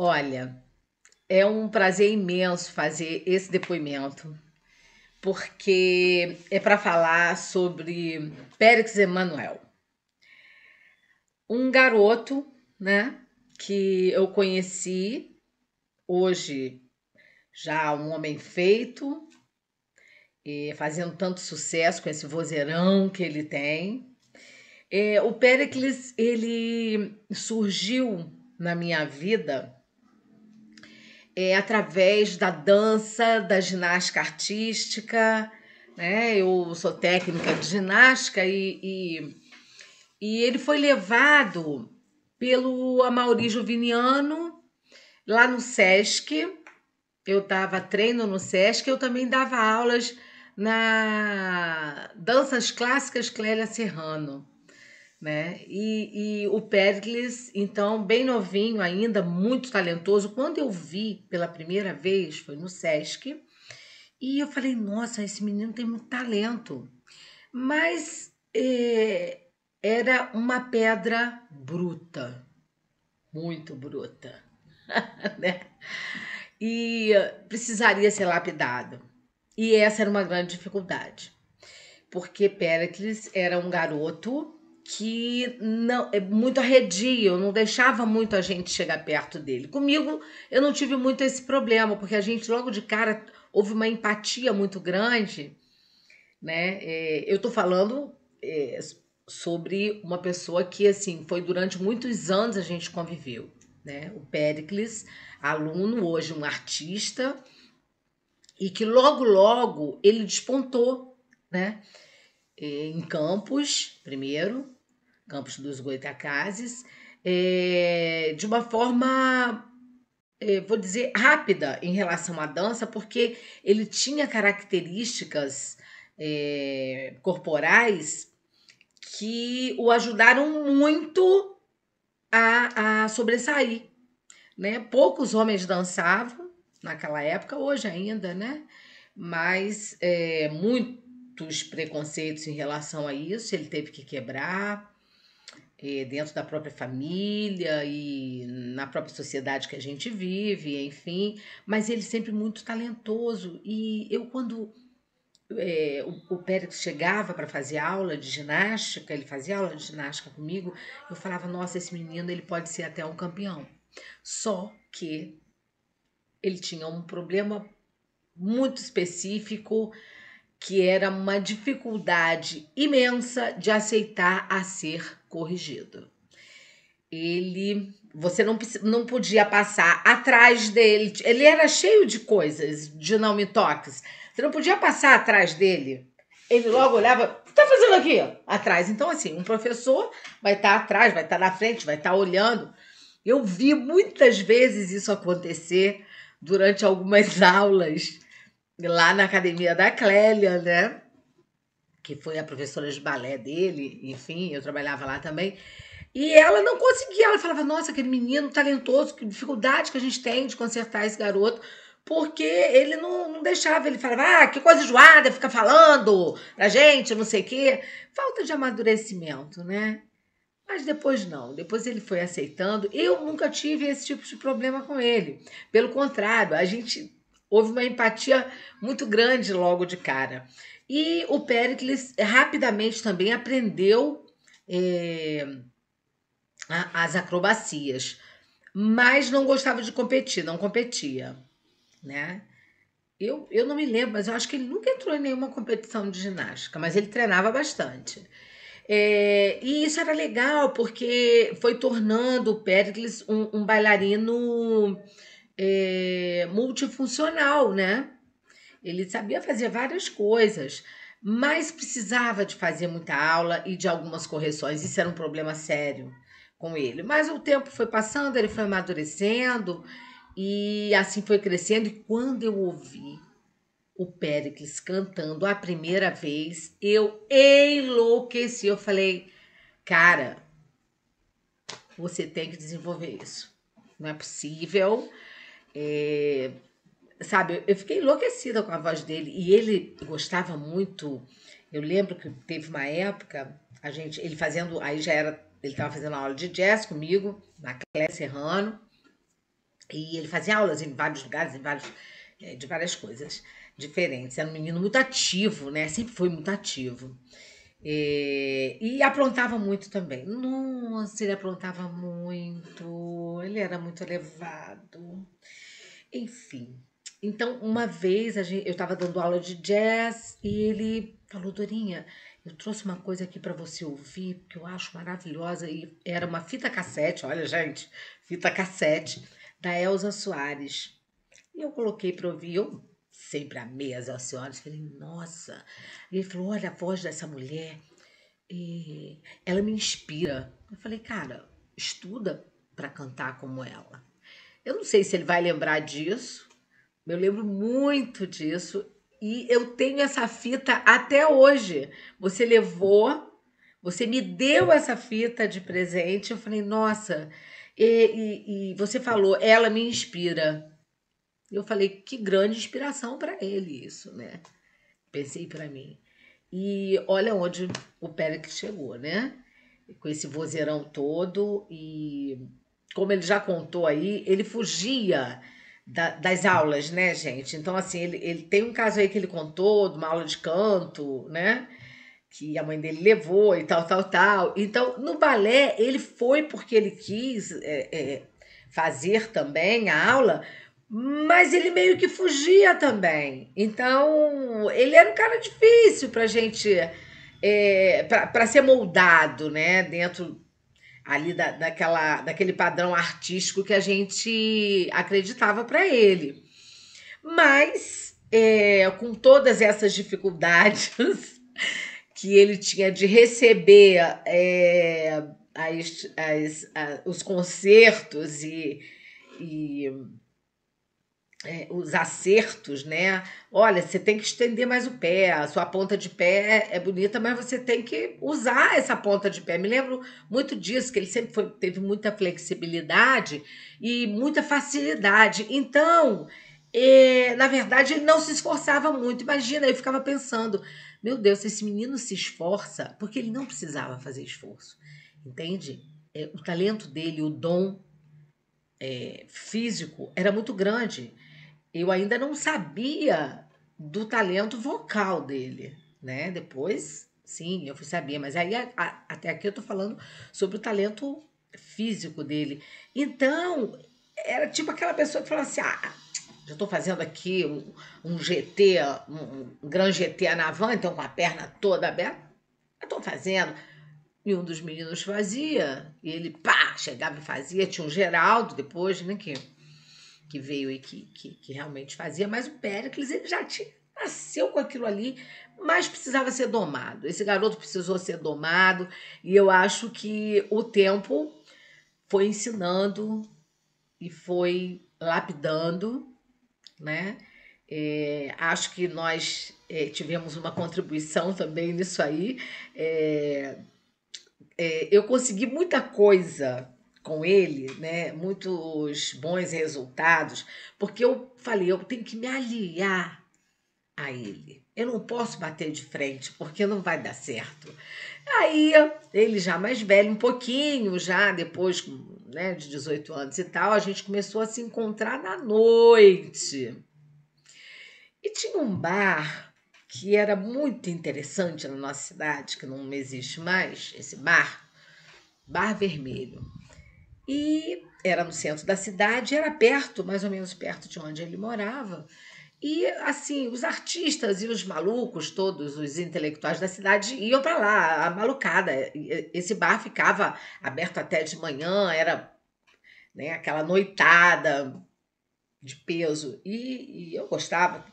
Olha, é um prazer imenso fazer esse depoimento, porque é para falar sobre Périx Emanuel, um garoto, né, que eu conheci hoje já um homem feito, e fazendo tanto sucesso com esse vozeirão que ele tem. É, o Péricles, ele surgiu na minha vida é, através da dança, da ginástica artística. Né? Eu sou técnica de ginástica e, e, e ele foi levado pelo Amauri Juviniano lá no SESC. Eu dava treino no SESC, eu também dava aulas na Danças Clássicas Clélia Serrano né? E, e o Pericles, então, bem novinho ainda, muito talentoso. Quando eu vi pela primeira vez, foi no Sesc, e eu falei, nossa, esse menino tem muito talento. Mas é, era uma pedra bruta, muito bruta, né? E precisaria ser lapidado. E essa era uma grande dificuldade, porque Pericles era um garoto que não é muito arredio, não deixava muito a gente chegar perto dele. Comigo eu não tive muito esse problema, porque a gente logo de cara houve uma empatia muito grande, né? É, eu tô falando é, sobre uma pessoa que assim foi durante muitos anos a gente conviveu, né? O Pericles, aluno hoje um artista e que logo logo ele despontou, né? É, em Campos primeiro Campos dos Goitacazes, é, de uma forma, é, vou dizer, rápida em relação à dança, porque ele tinha características é, corporais que o ajudaram muito a, a sobressair. Né? Poucos homens dançavam naquela época, hoje ainda, né? Mas é, muitos preconceitos em relação a isso ele teve que quebrar é, dentro da própria família e na própria sociedade que a gente vive, enfim. Mas ele sempre muito talentoso. E eu, quando é, o, o Pérez chegava para fazer aula de ginástica, ele fazia aula de ginástica comigo, eu falava: nossa, esse menino ele pode ser até um campeão. Só que ele tinha um problema muito específico que era uma dificuldade imensa de aceitar a ser corrigido. Ele, você não, não podia passar atrás dele. Ele era cheio de coisas de não me toques. Você não podia passar atrás dele. Ele logo olhava, o que tá fazendo aqui? Atrás. Então, assim, um professor vai estar tá atrás, vai estar tá na frente, vai estar tá olhando. Eu vi muitas vezes isso acontecer durante algumas aulas lá na academia da Clélia, né? que foi a professora de balé dele, enfim, eu trabalhava lá também. E ela não conseguia, ela falava: "Nossa, aquele menino talentoso, que dificuldade que a gente tem de consertar esse garoto" porque ele não, não, deixava, ele falava, ah, que coisa enjoada, fica falando pra gente, não sei o quê. Falta de amadurecimento, né? Mas depois não, depois ele foi aceitando. Eu nunca tive esse tipo de problema com ele. Pelo contrário, a gente houve uma empatia muito grande logo de cara. E o Péricles rapidamente também aprendeu é, as acrobacias, mas não gostava de competir, não competia, né? Eu, eu não me lembro, mas eu acho que ele nunca entrou em nenhuma competição de ginástica, mas ele treinava bastante. É, e isso era legal, porque foi tornando o Pericles um, um bailarino é, multifuncional, né? Ele sabia fazer várias coisas, mas precisava de fazer muita aula e de algumas correções. Isso era um problema sério com ele. Mas o tempo foi passando, ele foi amadurecendo e assim foi crescendo. E quando eu ouvi o Péricles cantando a primeira vez, eu enlouqueci. Eu falei, cara, você tem que desenvolver isso. Não é possível. É, sabe, eu fiquei enlouquecida com a voz dele. E ele gostava muito. Eu lembro que teve uma época, a gente, ele fazendo, aí já era, ele estava fazendo aula de jazz comigo, na Cléia Serrano. E ele fazia aulas em vários lugares, em vários, eh, de várias coisas diferentes. Era um menino muito ativo, né? Sempre foi muito ativo. E, e, aprontava muito também. Nossa, ele aprontava muito. Ele era muito elevado. Enfim, então, uma vez gente, eu estava dando aula de jazz e ele falou: Dorinha, eu trouxe uma coisa aqui para você ouvir, porque eu acho maravilhosa. E era uma fita cassete, olha, gente, fita cassete, da Elza Soares. E eu coloquei para ouvir, eu sempre amei as Elza Soares. Falei: nossa. E ele falou: olha a voz dessa mulher, e eh, ela me inspira. Eu falei: cara, estuda para cantar como ela. Eu não sei se ele vai lembrar disso eu lembro muito disso e eu tenho essa fita até hoje. Você levou, você me deu essa fita de presente. Eu falei, nossa, e, e, e você falou, ela me inspira. Eu falei, que grande inspiração para ele isso, né? Pensei para mim. E olha onde o Pérez chegou, né? Com esse vozeirão todo e como ele já contou aí, ele fugia da, das aulas, né, gente? Então, assim, ele, ele tem um caso aí que ele contou de uma aula de canto, né? Que a mãe dele levou e tal, tal, tal. Então, no balé, ele foi porque ele quis é, é, fazer também a aula, mas ele meio que fugia também. Então, ele era um cara difícil pra gente. É, para ser moldado, né? Dentro ali da, daquela, daquele padrão artístico que a gente acreditava para ele. Mas, é, com todas essas dificuldades que ele tinha de receber é, as, as, a, os concertos e, e é, os acertos, né? Olha, você tem que estender mais o pé, a sua ponta de pé é bonita, mas você tem que usar essa ponta de pé. Me lembro muito disso, que ele sempre foi, teve muita flexibilidade e muita facilidade. Então, é, na verdade, ele não se esforçava muito. Imagina, eu ficava pensando, meu Deus, esse menino se esforça, porque ele não precisava fazer esforço, entende? É, o talento dele, o dom é, físico era muito grande eu ainda não sabia do talento vocal dele, né? Depois, sim, eu fui saber, mas aí a, a, até aqui eu tô falando sobre o talento físico dele. Então, era tipo aquela pessoa que falava assim: ah, já tô fazendo aqui um, um GT, um, um Gran GT na van, então com a perna toda aberta, eu tô fazendo. E um dos meninos fazia, e ele pá, chegava e fazia, tinha um Geraldo depois, né? Que que veio e que, que, que realmente fazia, mas o Péricles ele já tinha, nasceu com aquilo ali, mas precisava ser domado. Esse garoto precisou ser domado, e eu acho que o tempo foi ensinando e foi lapidando, né? É, acho que nós é, tivemos uma contribuição também nisso aí. É, é eu consegui muita coisa com ele, né, muitos bons resultados, porque eu falei, eu tenho que me aliar a ele. Eu não posso bater de frente, porque não vai dar certo. Aí, ele já mais velho, um pouquinho, já depois né, de 18 anos e tal, a gente começou a se encontrar na noite. E tinha um bar que era muito interessante na nossa cidade, que não existe mais, esse bar, Bar Vermelho. E era no centro da cidade, era perto, mais ou menos perto de onde ele morava. E assim, os artistas e os malucos, todos os intelectuais da cidade iam para lá, a malucada. Esse bar ficava aberto até de manhã, era né, aquela noitada de peso. E, e eu gostava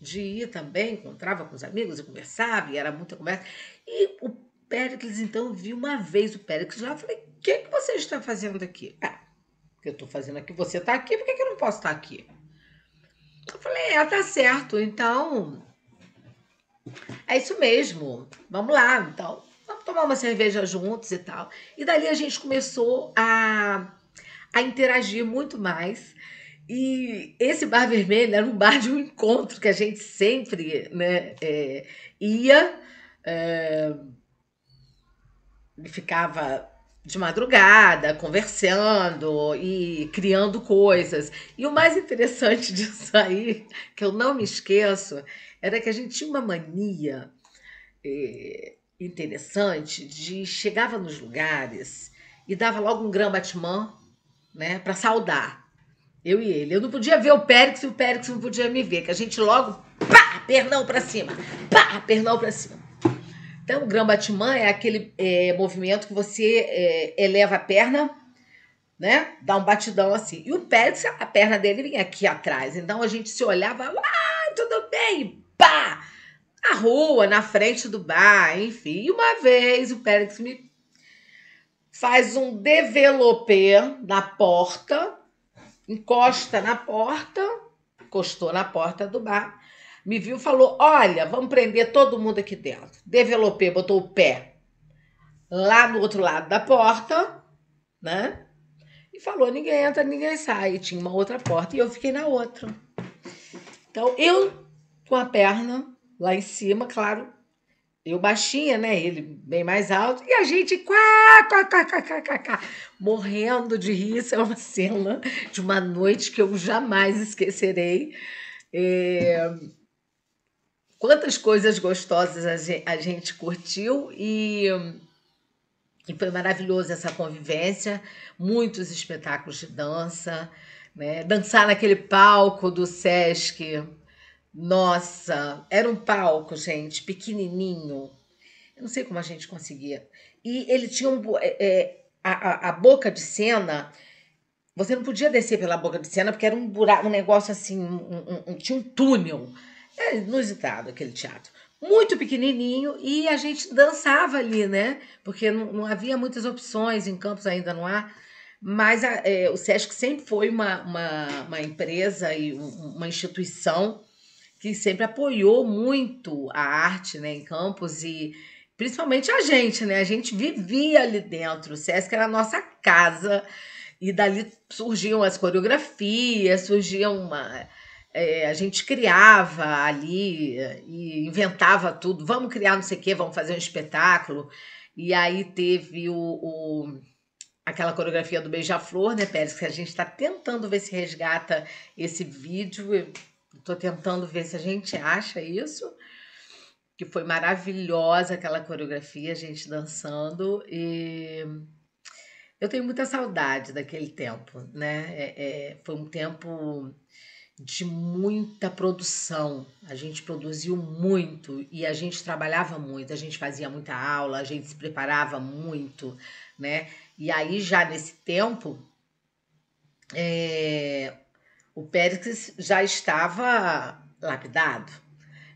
de ir também, encontrava com os amigos e conversava, e era muita conversa. E o Péricles, então, viu uma vez o Péricles lá, falei, que, que você está fazendo aqui? Ah, eu estou fazendo aqui? Você está aqui, por que, que eu não posso estar aqui? Eu falei, é, tá certo, então. É isso mesmo, vamos lá, então. Vamos tomar uma cerveja juntos e tal. E dali a gente começou a, a interagir muito mais. E esse bar vermelho era um bar de um encontro que a gente sempre né, é, ia. É, ficava de madrugada, conversando e criando coisas. E o mais interessante disso aí, que eu não me esqueço, era que a gente tinha uma mania eh, interessante de chegava nos lugares e dava logo um grama batman, né, para saudar. Eu e ele. Eu não podia ver o Périx e o Périx não podia me ver, que a gente logo pá, pernão para cima. Pá, pernão para cima. Então, o Grambatimã é aquele é, movimento que você é, eleva a perna, né? Dá um batidão assim. E o Pérez, a perna dele vinha aqui atrás. Então, a gente se olhava, ah, tudo bem, pá! Na rua, na frente do bar, enfim. E uma vez o Pérez me faz um developer na porta, encosta na porta, encostou na porta do bar me viu falou: Olha, vamos prender todo mundo aqui dentro. Developei, botou o pé lá no outro lado da porta, né? E falou: Ninguém entra, ninguém sai. E tinha uma outra porta e eu fiquei na outra. Então eu com a perna lá em cima, claro, eu baixinha, né? Ele bem mais alto. E a gente quá, quá, quá, quá, quá, quá, quá, morrendo de rir. Isso é uma cena de uma noite que eu jamais esquecerei. É quantas coisas gostosas a gente, curtiu e, e foi maravilhoso essa convivência, muitos espetáculos de dança, né? Dançar naquele palco do Sesc. Nossa, era um palco, gente, pequenininho. Eu não sei como a gente conseguia. E ele tinha um, é, é a, a, boca de cena você não podia descer pela boca de cena porque era um buraco, um negócio assim, um, um, um, tinha um túnel. É inusitado aquele teatro. Muito pequenininho e a gente dançava ali, né? Porque não, não havia muitas opções em Campos ainda não há. Mas a, é, o SESC sempre foi uma, uma, uma empresa e uma instituição que sempre apoiou muito a arte né, em Campos e principalmente a gente, né? A gente vivia ali dentro. O SESC era a nossa casa e dali surgiam as coreografias, surgiam uma é, a gente criava ali e inventava tudo. Vamos criar não sei o quê, vamos fazer um espetáculo. E aí teve o, o aquela coreografia do Beija-Flor, né, Pérez? Que a gente está tentando ver se resgata esse vídeo. Estou tentando ver se a gente acha isso. Que foi maravilhosa aquela coreografia, a gente dançando. E eu tenho muita saudade daquele tempo, né? É, é, foi um tempo de muita produção. A gente produziu muito e a gente trabalhava muito, a gente fazia muita aula, a gente se preparava muito, né? E aí, já nesse tempo, é, o Péricles já estava lapidado,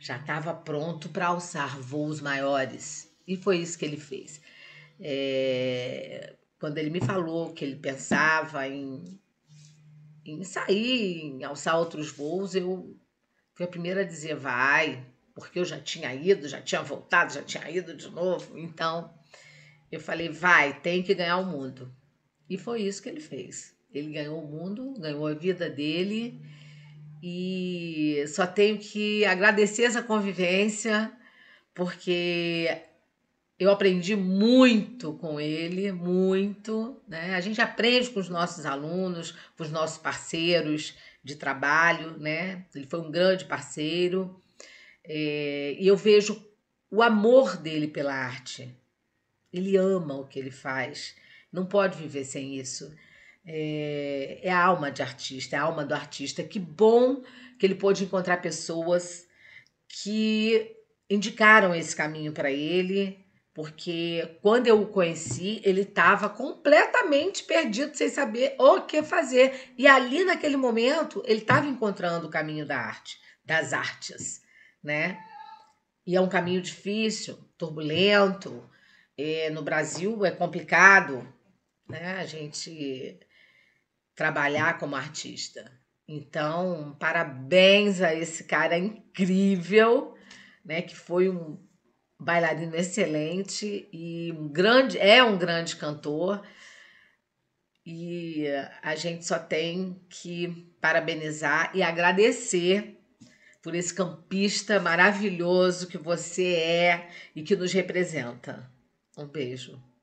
já estava pronto para alçar voos maiores. E foi isso que ele fez. É, quando ele me falou que ele pensava em em sair, em alçar outros voos, eu fui a primeira a dizer vai, porque eu já tinha ido, já tinha voltado, já tinha ido de novo. Então, eu falei, vai, tem que ganhar o mundo. E foi isso que ele fez. Ele ganhou o mundo, ganhou a vida dele. E só tenho que agradecer essa convivência, porque eu aprendi muito com ele, muito. Né? A gente aprende com os nossos alunos, com os nossos parceiros de trabalho, né? Ele foi um grande parceiro. É, e eu vejo o amor dele pela arte. Ele ama o que ele faz. Não pode viver sem isso. É, é a alma de artista, é a alma do artista. Que bom que ele pôde encontrar pessoas que indicaram esse caminho para ele porque quando eu o conheci, ele estava completamente perdido, sem saber o que fazer. E ali, naquele momento, ele estava encontrando o caminho da arte, das artes, né? E é um caminho difícil, turbulento. E no Brasil é complicado, né? A gente trabalhar como artista. Então, parabéns a esse cara incrível, né? Que foi um bailarino excelente e um grande, é um grande cantor. E a gente só tem que parabenizar e agradecer por esse campista maravilhoso que você é e que nos representa. Um beijo.